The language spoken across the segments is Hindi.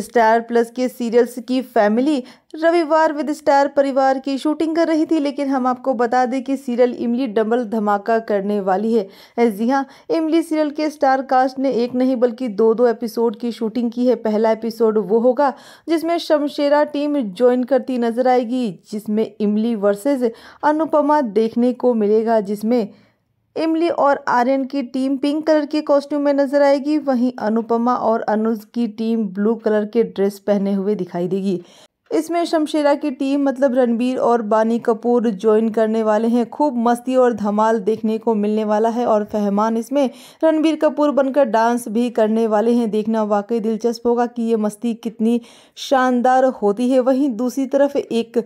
स्टार प्लस के सीरियल्स की family Ravivaar with Star Parivaar की शूटिंग कर रही थी लेकिन हम आपको बता दें कि सीरियल इमली डबल धमाका करने वाली है जी हाँ इमली सीरियल के स्टार कास्ट ने एक नहीं बल्कि दो दो एपिसोड की शूटिंग की है पहला एपिसोड वो होगा जिसमें शमशेरा टीम ज्वाइन करती नजर आएगी जिसमें इमली वर्सेज अनुपमा देखने को मिलेगा जिसमें इमली और आर्यन की टीम पिंक कलर के कॉस्ट्यूम में नजर आएगी वहीं अनुपमा और अनुज की टीम ब्लू कलर के ड्रेस पहने हुए दिखाई देगी इसमें शमशेरा की टीम मतलब रणबीर और बानी कपूर ज्वाइन करने वाले हैं खूब मस्ती और धमाल देखने को मिलने वाला है और फहमान इसमें रणबीर कपूर बनकर डांस भी करने वाले हैं देखना वाकई दिलचस्प होगा कि ये मस्ती कितनी शानदार होती है वहीं दूसरी तरफ एक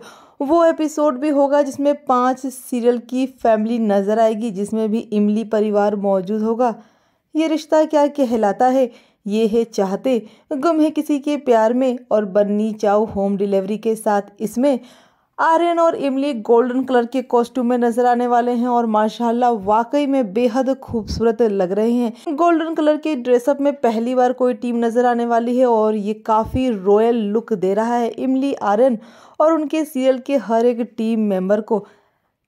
वो एपिसोड भी होगा जिसमें पांच सीरियल की फैमिली नजर आएगी जिसमें भी इमली परिवार मौजूद होगा ये रिश्ता क्या कहलाता है ये है चाहते गुम है किसी के प्यार में और बन्नी चाओ होम डिलीवरी के साथ इसमें आर्यन और इमली गोल्डन कलर के कॉस्ट्यूम में नजर आने वाले हैं और माशाल्लाह वाकई में बेहद खूबसूरत लग रहे हैं गोल्डन कलर के ड्रेसअप में पहली बार कोई टीम नजर आने वाली है और ये काफ़ी रॉयल लुक दे रहा है इमली आर्यन और उनके सीरियल के हर एक टीम मेंबर को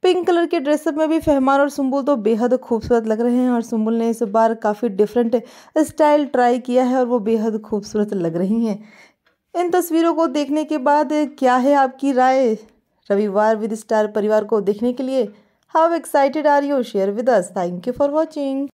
पिंक कलर के ड्रेसअप में भी फहमान और सुम्बुल तो बेहद खूबसूरत लग रहे हैं और सुम्बुल ने इस बार काफ़ी डिफरेंट स्टाइल ट्राई किया है और वो बेहद खूबसूरत लग रही हैं इन तस्वीरों को देखने के बाद क्या है आपकी राय रविवार विद स्टार परिवार को देखने के लिए how excited are you share with us thank you for watching